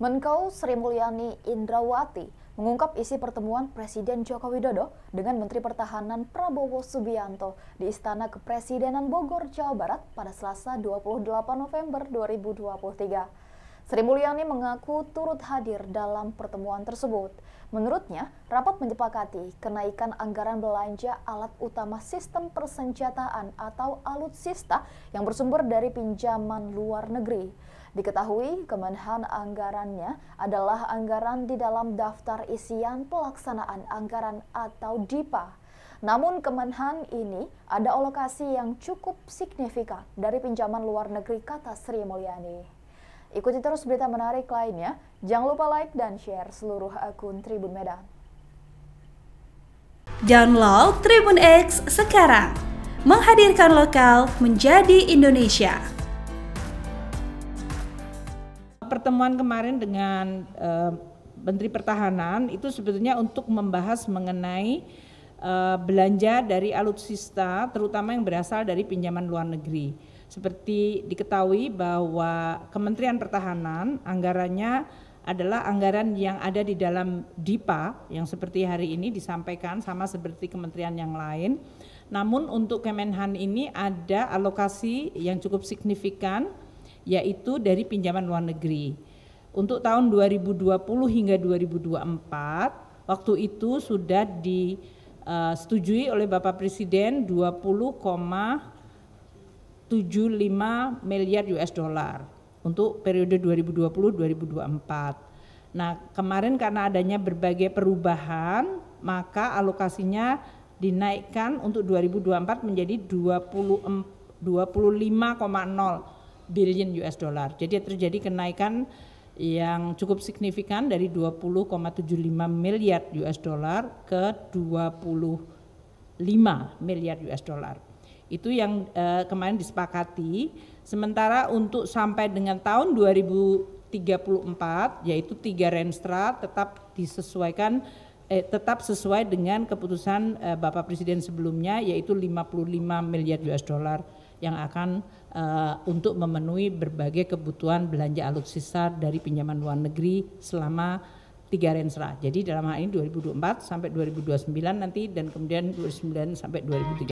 Menko Sri Mulyani Indrawati mengungkap isi pertemuan Presiden Joko Widodo dengan Menteri Pertahanan Prabowo Subianto di Istana Kepresidenan Bogor, Jawa Barat pada Selasa 28 November 2023. Sri Mulyani mengaku turut hadir dalam pertemuan tersebut. Menurutnya, rapat menyepakati kenaikan anggaran belanja alat utama sistem persenjataan atau alutsista yang bersumber dari pinjaman luar negeri. Diketahui, Kemenhan anggarannya adalah anggaran di dalam daftar isian pelaksanaan anggaran atau DIPA. Namun Kemenhan ini ada alokasi yang cukup signifikan dari pinjaman luar negeri kata Sri Mulyani. Ikuti terus berita menarik lainnya. Jangan lupa like dan share seluruh akun Tribun Medan. Download Tribun X sekarang. Menghadirkan lokal menjadi Indonesia. Pertemuan kemarin dengan uh, Menteri Pertahanan itu sebetulnya untuk membahas mengenai uh, belanja dari alutsista terutama yang berasal dari pinjaman luar negeri. Seperti diketahui bahwa Kementerian Pertahanan anggarannya adalah anggaran yang ada di dalam DIPA yang seperti hari ini disampaikan sama seperti kementerian yang lain. Namun untuk Kemenhan ini ada alokasi yang cukup signifikan yaitu dari pinjaman luar negeri. Untuk tahun 2020 hingga 2024 waktu itu sudah disetujui eh, oleh Bapak Presiden 75 miliar US dollar untuk periode 2020-2024. Nah, kemarin karena adanya berbagai perubahan, maka alokasinya dinaikkan untuk 2024 menjadi 25,0 billion US dollar. Jadi terjadi kenaikan yang cukup signifikan dari 20,75 miliar US dollar ke 25 miliar US dollar itu yang uh, kemarin disepakati. Sementara untuk sampai dengan tahun 2034 yaitu tiga renstra tetap disesuaikan eh, tetap sesuai dengan keputusan uh, Bapak Presiden sebelumnya yaitu 55 miliar US dollar yang akan uh, untuk memenuhi berbagai kebutuhan belanja alutsista dari pinjaman luar negeri selama tiga rensra. Jadi dalam hal ini 2024 sampai 2029 nanti dan kemudian 2029 sampai 2030.